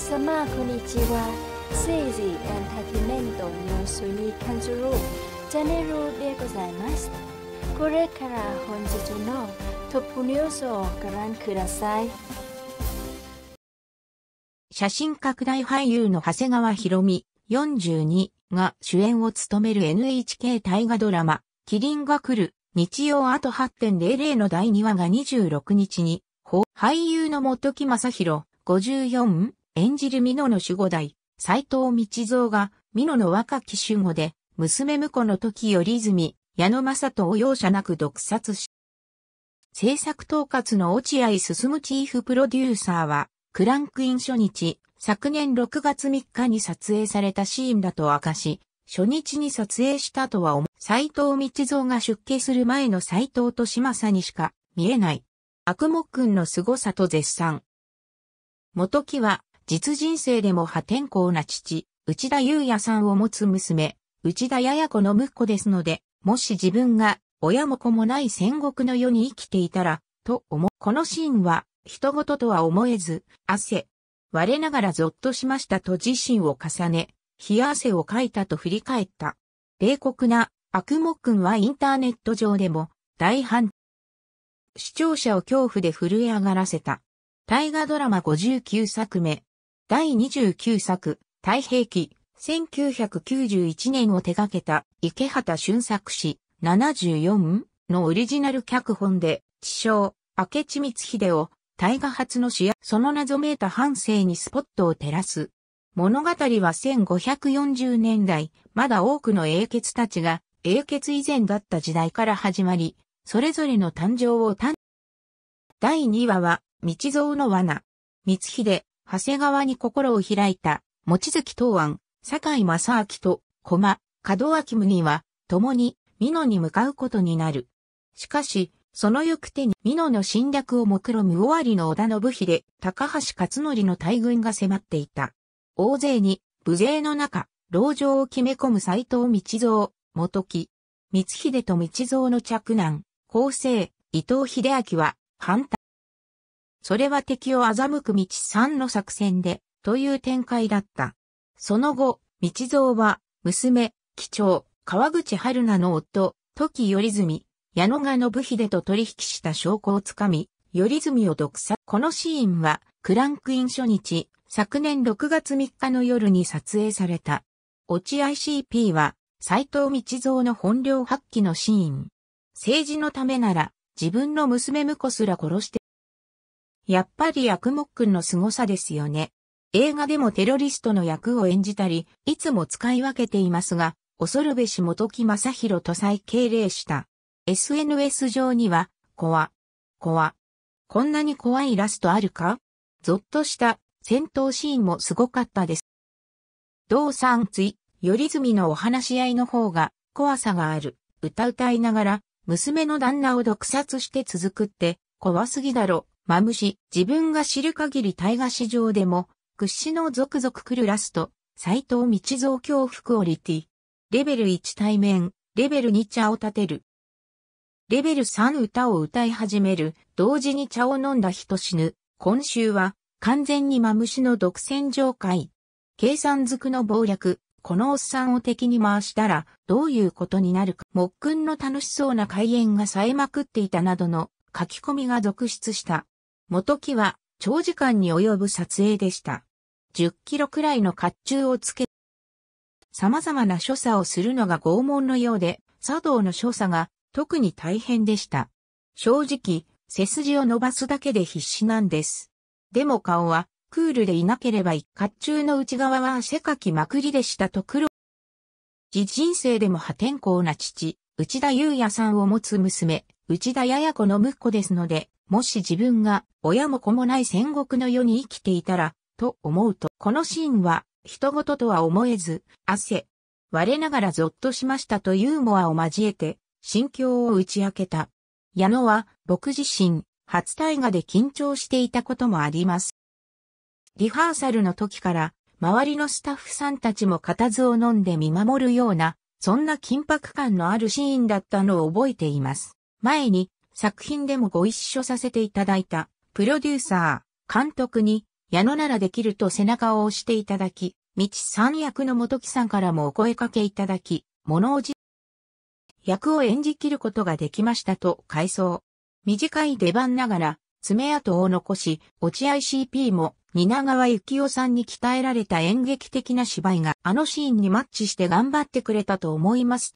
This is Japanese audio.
皆様こんにちは政治エンターテイメントニュースに関するチャンネルでございますこれから本日のトップニュースをご覧ください写真拡大俳優の長谷川博美42が主演を務める NHK 大河ドラマ、キリンが来る、日曜あと8.00の第2話が26日に、俳優の元木正宏54演じる美濃の守護代、斎藤道蔵が、美濃の若き守護で、娘婿の時より泉、矢野正人を容赦なく毒殺し、制作統括の落合進チーフプロデューサーは、クランクイン初日、昨年6月3日に撮影されたシーンだと明かし、初日に撮影したとは思う。斎藤道蔵が出家する前の斎藤と島さにしか見えない。悪夢くんの凄さと絶賛。元木は実人生でも破天荒な父、内田祐也さんを持つ娘、内田やや子の息子ですので、もし自分が親も子もない戦国の世に生きていたら、と思う。このシーンは、人事とは思えず、汗。我ながらゾッとしましたと自身を重ね、冷や汗をかいたと振り返った。冷酷な悪魔君はインターネット上でも大反。視聴者を恐怖で震え上がらせた。大河ドラマ59作目、第29作、太平記、1991年を手掛けた池畑俊作氏74のオリジナル脚本で、地匠、明智光秀を大河初の主役、その謎めいた半生にスポットを照らす。物語は1540年代、まだ多くの英傑たちが英傑以前だった時代から始まり、それぞれの誕生を誕、第2話は、道蔵の罠。光秀、長谷川に心を開いた、望月東安、坂井正明と、駒、門脇麦は、共に、美濃に向かうことになる。しかし、その行く手に美濃の侵略を目論む尾張の織田信秀、高橋勝則の大軍が迫っていた。大勢に、武勢の中、牢城を決め込む斎藤道三、元木、光秀と道三の嫡男、後世、伊藤秀明は、反対。それは敵を欺く道三の作戦で、という展開だった。その後、道蔵は、娘、貴重、川口春菜の夫、時頼住、矢野が信秀と取引した証拠をつかみ、頼住を独裁。このシーンは、クランクイン初日、昨年6月3日の夜に撮影された。落合 CP は、斎藤道蔵の本領発揮のシーン。政治のためなら、自分の娘婿すら殺してやっぱり役もっくんの凄さですよね。映画でもテロリストの役を演じたり、いつも使い分けていますが、恐るべし元木正宏と再敬礼した。SNS 上には、怖、怖。こんなに怖いイラストあるかぞっとした戦闘シーンもすごかったです。同よ追、ずみのお話し合いの方が怖さがある。歌歌いながら、娘の旦那を毒殺して続くって、怖すぎだろ。マムシ、自分が知る限り大河市場でも、屈指の続々来るラスト、斎藤道造恐怖クオリティ。レベル1対面、レベル2茶を立てる。レベル3歌を歌い始める、同時に茶を飲んだ人死ぬ。今週は、完全にマムシの独占上会。計算づくの暴略、このおっさんを敵に回したら、どういうことになるか。もっくんの楽しそうな開演が冴えまくっていたなどの書き込みが続出した。元木は長時間に及ぶ撮影でした。10キロくらいの甲冑をつけ、様々な所作をするのが拷問のようで、茶道の所作が特に大変でした。正直、背筋を伸ばすだけで必死なんです。でも顔はクールでいなければい甲冑の内側は汗かきまくりでしたと苦労。人生でも破天荒な父、内田祐也さんを持つ娘、内田やや子の婿ですので、もし自分が親も子もない戦国の世に生きていたら、と思うと、このシーンは、人事とは思えず、汗、我ながらゾッとしましたとユーモアを交えて、心境を打ち明けた。矢野は、僕自身、初大河で緊張していたこともあります。リハーサルの時から、周りのスタッフさんたちも固唾を飲んで見守るような、そんな緊迫感のあるシーンだったのを覚えています。前に作品でもご一緒させていただいた、プロデューサー、監督に、矢野ならできると背中を押していただき、道三役の元木さんからもお声掛けいただき、物おじ役を演じきることができましたと回想。短い出番ながら、爪痕を残し、落合 CP も、蜷川幸雄さんに鍛えられた演劇的な芝居があのシーンにマッチして頑張ってくれたと思います